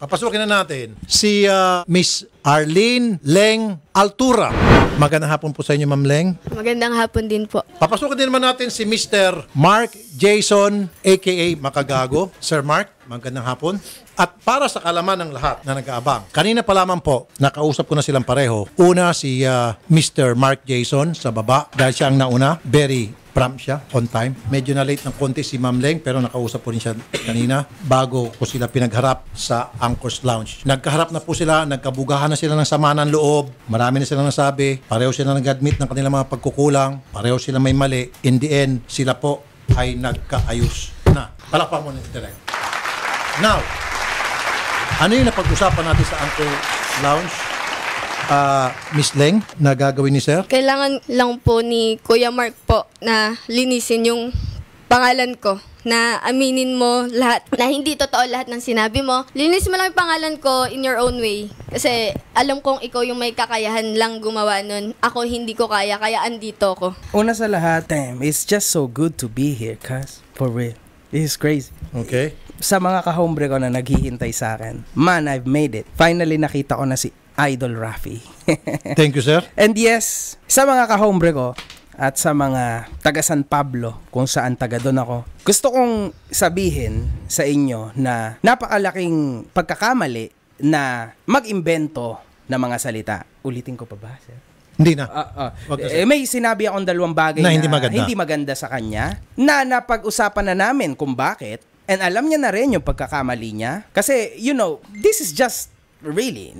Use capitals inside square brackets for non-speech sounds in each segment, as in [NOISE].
Papasukin na natin si ah, Miss Arlene Leng Altura. Magandang hapon po sa inyo, Ma'am Leng. Magandang hapon din po. Papasukin din naman natin si Mr. Mark Jason, aka Makagago, Sir Mark, magandang hapon. At para sa kalaman ng lahat na nag-aabang, kanina pa lamang po, nakausap ko na silang pareho. Una si uh, Mr. Mark Jason sa baba dahil siya ang nauna. Very prompt siya on time. Medyo na late ng konti si Ma'am Leng pero nakausap po rin siya kanina bago ko sila pinagharap sa Anchors Lounge. Nagkaharap na po sila, nagkabugahan na sila ng sama ng loob. Marami na sila nasabi. Pareho sila nag-admit ng kanilang mga pagkukulang. Pareho sila may mali. In the end, sila po ay nagkaayos na. Palakpak mo ni Direk. Now, ano yung napag-usapan natin sa Uncle Lounge? Uh, Miss Leng, na gagawin ni Sir? Kailangan lang po ni Kuya Mark po na linisin yung pangalan ko na aminin mo lahat, na hindi totoo lahat ng sinabi mo. Linis mo lang yung pangalan ko in your own way. Kasi alam kong ikaw yung may kakayahan lang gumawa nun. Ako hindi ko kaya, kaya andito ko. Una sa lahat, damn, it's just so good to be here, cuz. For real. This is crazy. Okay. Sa mga kahombre ko na naghihintay sa akin, man, I've made it. Finally, nakita ko na si Idol Rafi. [LAUGHS] Thank you, sir. And yes, sa mga kahombre ko, at sa mga taga San Pablo kung saan taga doon ako. Gusto kong sabihin sa inyo na napakalaking pagkakamali na mag-imbento ng mga salita. Ulitin ko pa ba, sir? Hindi na. Uh, uh, eh, may sinabi akong dalawang bagay na, na hindi, maganda. hindi maganda sa kanya na napag-usapan na namin kung bakit and alam niya na rin yung pagkakamali niya. Kasi, you know, this is just really,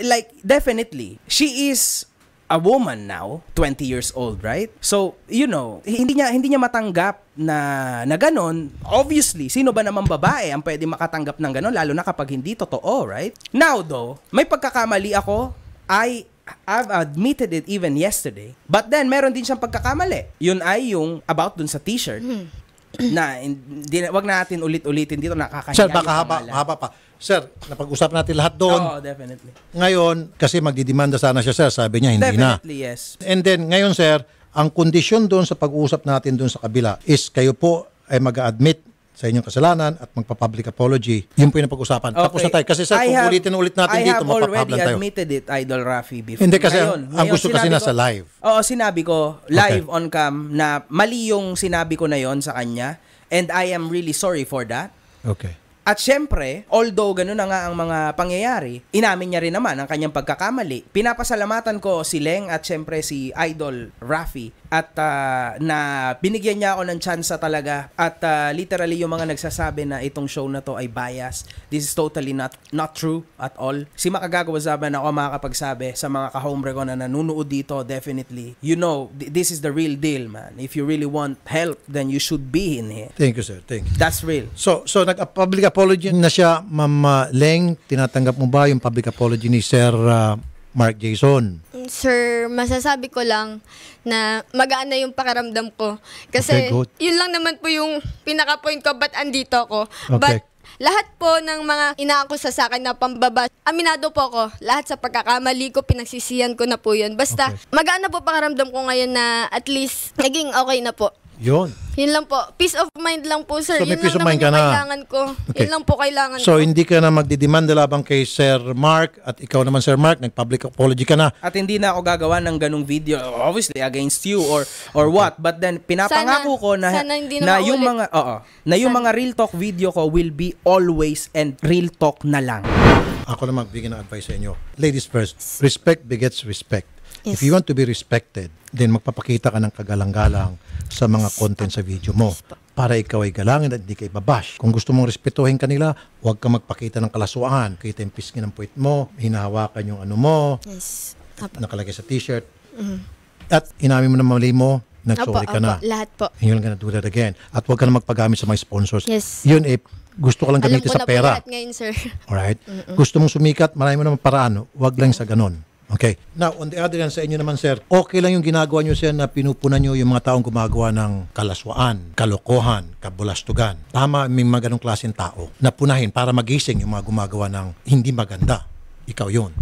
like, definitely, she is a woman now, 20 years old, right? So, you know, hindi niya hindi niya matanggap na na ganun. Obviously, sino ba naman babae ang pwede makatanggap ng ganun lalo na kapag hindi totoo, right? Now though, may pagkakamali ako. I I've admitted it even yesterday. But then, meron din siyang pagkakamali. Yun ay yung about dun sa t-shirt. Hmm. na hindi wag natin ulit-ulitin dito nakakahiya. Sir, baka haba, haba pa. Sir, napag-usap natin lahat doon. Oo, definitely. Ngayon, kasi magdidemanda sana siya, sir. Sabi niya, hindi na. Definitely, yes. And then, ngayon, sir, ang kondisyon doon sa pag-uusap natin doon sa kabila is kayo po ay mag-admit sa inyong kasalanan at magpa-public apology. Yun po yung pag usapan Okay. Tapos na tayo. Kasi sir, I kung ulitin ulit natin I dito, mapapablan tayo. I have admitted it, Idol Rafi. Before. Hindi kasi ngayon, ang, ang gusto kasi ko, nasa live. Oo, sinabi ko live okay. on cam na mali yung sinabi ko na yon sa kanya. And I am really sorry for that. Okay. At syempre, although ganun na nga ang mga pangyayari, inamin niya rin naman ang kanyang pagkakamali. Pinapasalamatan ko si Leng at syempre si Idol Rafi at uh, na binigyan niya ako ng chance talaga at uh, literally yung mga nagsasabi na itong show na to ay bias this is totally not not true at all si Makagago Wazaban ako makakapagsabi sa mga kahombre ko na nanunood dito definitely you know th- this is the real deal man if you really want help then you should be in here thank you sir thank you that's real so so nag-public apology na siya, Ma'am uh, Leng, tinatanggap mo ba yung public apology ni Sir uh, Mark Jason? Sir, masasabi ko lang na magaan na yung pakaramdam ko. Kasi okay, yun lang naman po yung pinaka-point ko, ba't andito ako. Okay. But lahat po ng mga inaakusa sa akin na pambaba, aminado po ko. Lahat sa pagkakamali ko, pinagsisiyan ko na po yun. Basta, okay. magaan na po pakaramdam ko ngayon na at least naging okay na po. Yun. Yun lang po. Peace of mind lang po, sir. So, may yun peace lang of mind ka na. kailangan ko. Okay. Yun lang po kailangan so, ko. So, hindi ka na magdidemanda labang kay Sir Mark at ikaw naman, Sir Mark, nag-public apology ka na. At hindi na ako gagawa ng ganung video, obviously, against you or or okay. what. But then, pinapangako sana, ko na, sana hindi na, na yung mga, oo, uh -uh, na yung sana. mga real talk video ko will be always and real talk na lang. Ako na magbigay ng advice sa inyo. Ladies first, respect begets respect. Yes. If you want to be respected, then magpapakita ka ng kagalang-galang sa mga content sa video mo para ikaw ay galangin at hindi ka ibabash. Kung gusto mong respetuhin kanila, huwag ka magpakita ng kalasuan. Kita yung pisngin ng puwit mo, hinahawakan yung ano mo, yes. nakalagay sa t-shirt. Mm. At inamin mo na mali mo, nag-sorry ka na. Opo, lahat po. And you're gonna do that again. At huwag ka na magpagamit sa mga sponsors. Yes. Yun eh, gusto ka lang gamitin sa pera. Alam ko na po ngayon, sir. Alright? Mm-mm. Gusto mong sumikat, marami mo naman paraan. Huwag lang sa ganun. Okay. Now, on the other hand, sa inyo naman, sir, okay lang yung ginagawa nyo, sir, na pinupunan nyo yung mga taong gumagawa ng kalaswaan, kalokohan, kabulastugan. Tama, may mga ganong klaseng tao na punahin para magising yung mga gumagawa ng hindi maganda. Ikaw yon.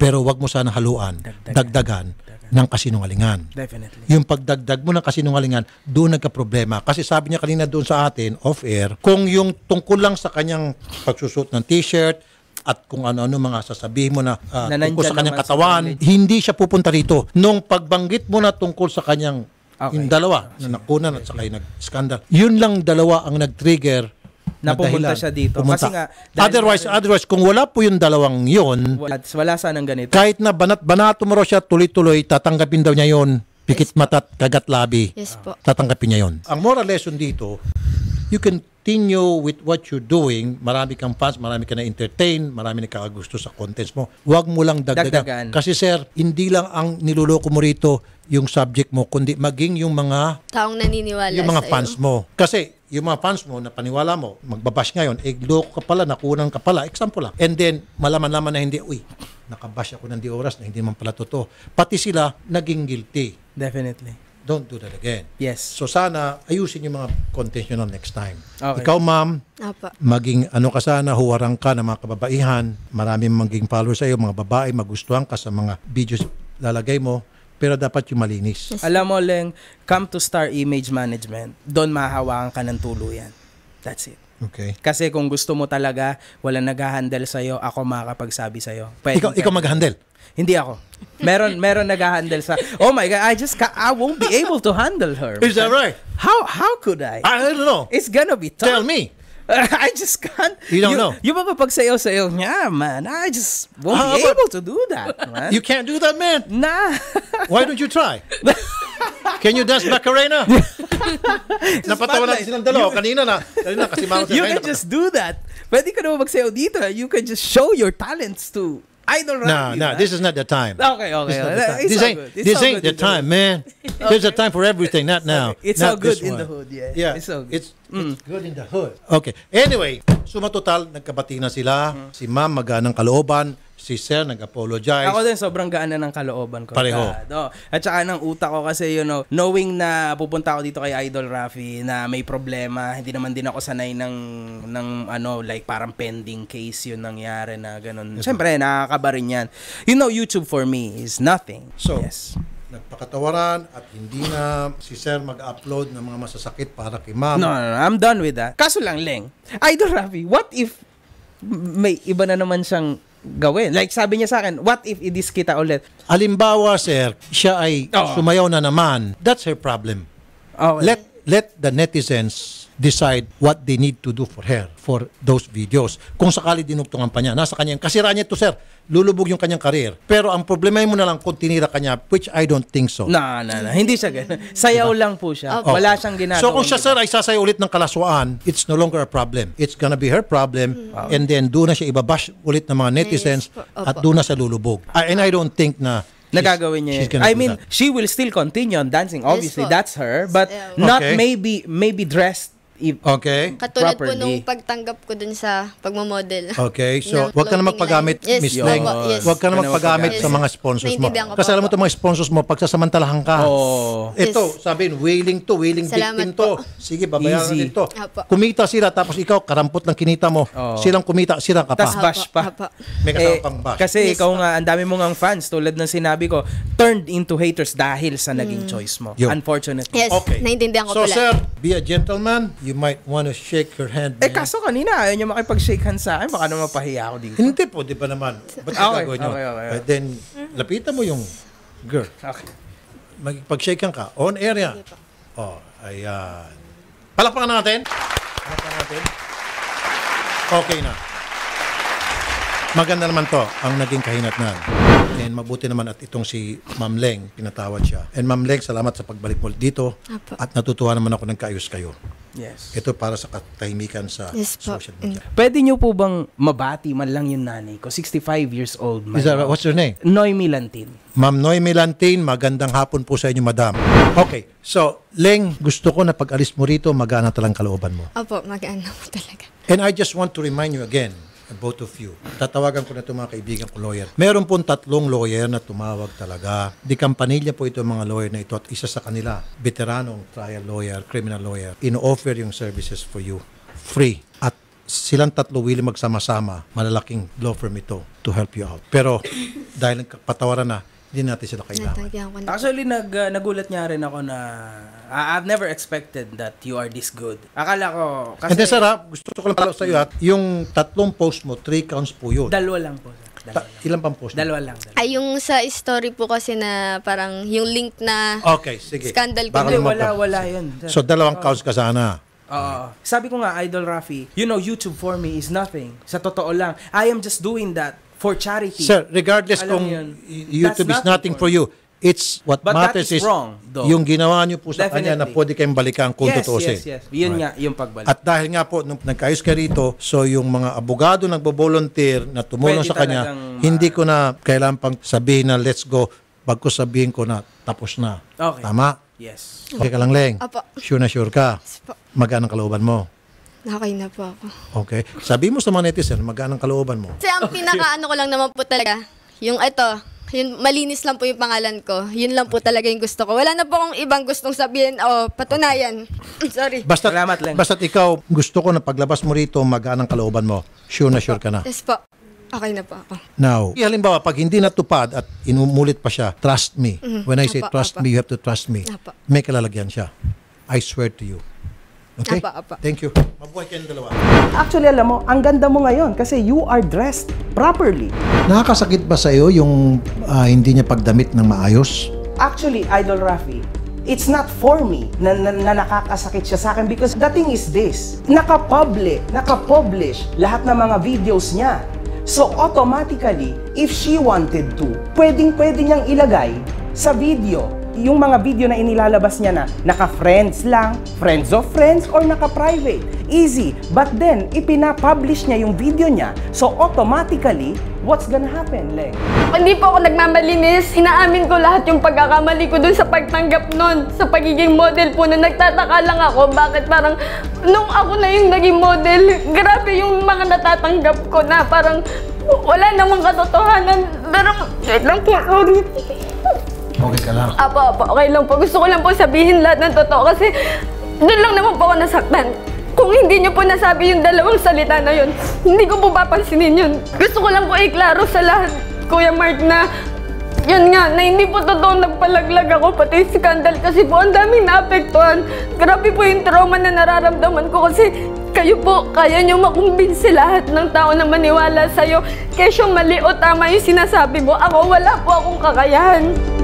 Pero wag mo sana haluan, dagdagan, dagdagan ng kasinungalingan. Definitely. Yung pagdagdag mo ng kasinungalingan, doon nagka-problema. Kasi sabi niya kanina doon sa atin, off-air, kung yung tungkol lang sa kanyang pagsusot ng t-shirt, at kung ano-ano mga sasabihin mo na uh, tungkol sa kanyang katawan, sa hindi siya pupunta rito. Nung pagbanggit mo na tungkol sa kanyang ah, okay. yung dalawa na nakunan at saka nag-scandal, yun lang dalawa ang nag-trigger na pumunta siya dito. Pumunta. Kasi nga, otherwise, na, otherwise, kung wala po yung dalawang yon wala, wala sanang ganito. Kahit na banat banat mo siya, tuloy-tuloy, tatanggapin daw niya yon Pikit yes, matat, kagat labi. Yes po. Tatanggapin niya yon Ang moral lesson dito, you continue with what you're doing. Marami kang fans, marami ka na-entertain, marami na kakagusto sa contents mo. Huwag mo lang dagdagan. dagdagan. Kasi sir, hindi lang ang niloloko mo rito yung subject mo, kundi maging yung mga... Taong naniniwala Yung mga fans iyo. mo. Kasi yung mga fans mo na paniwala mo, magbabash ngayon, eh, loko ka pala, nakunan ka pala, example lang. And then, malaman-laman na hindi, uy, nakabash ako ng di oras na hindi man pala totoo. Pati sila, naging guilty. Definitely don't do that again. Yes. So sana, ayusin yung mga content nyo next time. Okay. Ikaw, ma'am, Apa. maging ano ka sana, huwarang ka ng mga kababaihan, maraming maging followers iyo, mga babae, magustuhan ka sa mga videos lalagay mo, pero dapat yung malinis. Yes. Alam mo, Leng, come to Star Image Management, doon mahahawakan ka ng tuluyan. That's it. Okay. Kasi kung gusto mo talaga, wala nag-handle sa'yo, ako makakapagsabi sa'yo. Pwede ikaw, ikaw mag-handle? Hindi ako. Meron meron nag-handle sa Oh my god, I just ca- I won't be able to handle her. Is that right? How how could I? I don't know. It's gonna be tough. Tell me. [LAUGHS] I just can't. You don't you, know. Yung mga pagsayaw-sayaw niya, man, I just won't How be about, ah, able to do that, man. You can't do that, man? Nah. Why don't you try? [LAUGHS] Can you dance Macarena? [LAUGHS] Napatawa na silang dalawa. kanina na. Kanina kasi mga You can just do that. Pwede ka naman magsayo dito. You can just show your talents to Idol rap. No, no, right? this is not the time. Okay, okay. This, okay. This, ain't, this ain't the time, man. [LAUGHS] There's a time for everything, not now. It's not all good in the hood, yeah. Yeah, it's, all good. It's, mm. it's good in the hood. Okay, anyway, sumatotal, nagkabati na sila. Mm. Si ma'am, maganang kalooban si Sir nag-apologize. Ako din, sobrang gaana na ng kalooban ko. Pareho. Oh. At saka ng utak ko kasi, you know, knowing na pupunta ako dito kay Idol Rafi na may problema, hindi naman din ako sanay ng, ng ano, like parang pending case yun nangyari na ganun. Yes. Siyempre, nakakaba rin yan. You know, YouTube for me is nothing. So, yes nagpakatawaran at hindi na si Sir mag-upload ng mga masasakit para kay Ma'am. No, no, no, I'm done with that. Kaso lang, Leng, Idol Rafi, what if may iba na naman siyang gawin. Like sabi niya sa akin, what if i-diss kita ulit? Halimbawa, sir, siya ay Oo. sumayaw na naman. That's her problem. Oh, Let let the netizens decide what they need to do for her for those videos. Kung sakali dinugtungan pa niya, nasa kanya kasiraan niya ito sir, lulubog yung kanyang career. Pero ang problema mo na lang kung tinira kanya, which I don't think so. Na, na, na. Hindi siya ganun. Sayaw diba? lang po siya. Okay. Oh. Wala siyang ginagawa. So kung siya sir ay sasayaw ulit ng kalaswaan, it's no longer a problem. It's gonna be her problem mm. and then doon na siya ibabash ulit ng mga netizens yes. at doon na sa lulubog. And I don't think na na gagawin niya. I mean, that. she will still continue on dancing. Obviously, that's her, but okay. not maybe maybe dressed Okay. Katulad Properly. po nung pagtanggap ko dun sa pagmamodel. [LAUGHS] Okay, so wag ka na magpagamit, line. yes, Miss Neng. Yes. Wag ka na magpagamit yes. sa mga sponsors mo. Ko Kasi alam mo itong mga sponsors mo, pagsasamantalahan ka. Oh. Ito, yes. sabihin, willing to, willing Salamat victim to. Po. Sige, babayaran Easy. nito. Apo. Kumita sila, tapos ikaw, karampot ng kinita mo. Oh. Silang kumita, sila ka pa. Tapos bash pa. Apo. May kasama eh, pang bash. Kasi yes, ikaw nga, ang dami mo ang fans, tulad ng sinabi ko, turned into haters dahil sa naging mm. choice mo. Unfortunately. Yes, okay. naintindihan ko pala. So sir, be a gentleman you might want to shake your hand. Eh, man. kaso kanina, ayaw niya makipag-shake hands sa akin. Baka naman mapahiya ako dito. Hindi po, di ba naman? Ba't okay, gagawin nyo? Okay, okay, okay. But then, lapitan mo yung girl. Okay. Magpag-shake ka. On area. Oh, ayan. Palakpakan natin. Palakpakan natin. Okay na. Maganda naman to ang naging kahinatnan. And mabuti naman at itong si Ma'am Leng, pinatawad siya. And Ma'am Leng, salamat sa pagbalik mo dito. Apo. At natutuwa naman ako ng kaayos kayo. Yes. Ito para sa katahimikan sa yes, social media. Pwede niyo po bang mabati man lang yung nanay ko? 65 years old. Man. Is that, what's your name? Noemi Lantin. Ma'am Noemi Lantin, magandang hapon po sa inyo, madam. Okay, so Leng, gusto ko na pag alis mo rito, magana talang kalooban mo. Opo, magana po talaga. And I just want to remind you again, both of you. Tatawagan ko na itong mga kaibigan ko lawyer. Meron pong tatlong lawyer na tumawag talaga. Di kampanilya po ito mga lawyer na ito at isa sa kanila, veteranong trial lawyer, criminal lawyer, in-offer yung services for you free at silang tatlo willing magsama-sama, malalaking law firm ito to help you out. Pero dahil patawaran na, hindi natin sila kailangan. Actually, nag, uh, nagulat niya rin ako na uh, I've never expected that you are this good. Akala ko, kasi... Hindi, Sarah, gusto ko lang pala sa iyo, ha? yung tatlong post mo, three counts po yun. Dalawa lang po. Dalawa lang. pang post? Dalawa lang. Dalawa. Ay, yung sa story po kasi na parang yung link na okay, sige. scandal ko. Hindi, wala, wala yun. So, dalawang oh. counts ka sana. Oo. Sabi ko nga, Idol Rafi, you know, YouTube for me is nothing. Sa totoo lang, I am just doing that for charity. Sir, regardless Alam kung yun, YouTube is nothing for you, it's what But matters is, wrong, though. yung ginawa niyo po sa Definitely. kanya na pwede kayong balikan kung yes, totoo Yes, yes, Yun right. nga, yung pagbalik. At dahil nga po, nung nagkaayos ka rito, so yung mga abogado nagbo-volunteer na tumulong sa kanya, uh, hindi ah, ko na kailangan pang sabihin na let's go, bagko sabihin ko na tapos na. Okay. Tama? Yes. Okay ka lang, Leng. Apo. Sure na sure ka. Magkano kalooban mo? Okay na po ako. Okay. Sabi mo sa mga netizen, magkano ang kalooban mo? Kasi ang pinaka-ano ko lang naman po talaga, yung ito, yun, malinis lang po yung pangalan ko. Yun lang po talaga yung gusto ko. Wala na po akong ibang gustong sabihin o patunayan. [LAUGHS] Sorry. Basta, Salamat lang. Basta't ikaw, gusto ko na paglabas mo rito, magaan ang kalooban mo. Sure na sure ka na. Yes po. Okay na po ako. Now, halimbawa, pag hindi natupad at inumulit pa siya, trust me. Mhm. When I say Apo, trust apo. me, you have to trust me. Apo. May kalalagyan siya. I swear to you. Okay? Apa, apa. Thank you. Mabuhay kayong dalawa. Actually, alam mo, ang ganda mo ngayon kasi you are dressed properly. Nakakasakit ba sa'yo yung ah, hindi niya pagdamit ng maayos? Actually, Idol Rafi, it's not for me na, na, na nakakasakit siya sa akin because the thing is this, nakapublic, nakapublish lahat ng mga videos niya. So automatically, if she wanted to, pwedeng pwede niyang ilagay sa video yung mga video na inilalabas niya na naka-friends lang, friends of friends, or naka-private. Easy. But then, ipinapublish niya yung video niya. So, automatically, what's gonna happen, Leng? Hindi po ako nagmamalinis. Inaamin ko lahat yung pagkakamali ko dun sa pagtanggap nun. Sa pagiging model po na nagtataka lang ako bakit parang nung ako na yung naging model, grabe yung mga natatanggap ko na parang wala namang katotohanan. Pero, wait lang po, sorry. Okay ka lang? Apo, apo. Okay lang po. Gusto ko lang po sabihin lahat ng totoo kasi doon lang naman po ako nasaktan. Kung hindi niyo po nasabi yung dalawang salita na yun, hindi ko po papansinin yun. Gusto ko lang po iklaro sa lahat, Kuya Mark, na yun nga, na hindi po totoo nagpalaglag ako, pati scandal kasi po ang daming naapektuhan. Grabe po yung trauma na nararamdaman ko kasi kayo po, kaya nyo makumbinsi lahat ng tao na maniwala sa'yo. Kesyo mali o tama yung sinasabi mo, ako wala po akong kakayahan.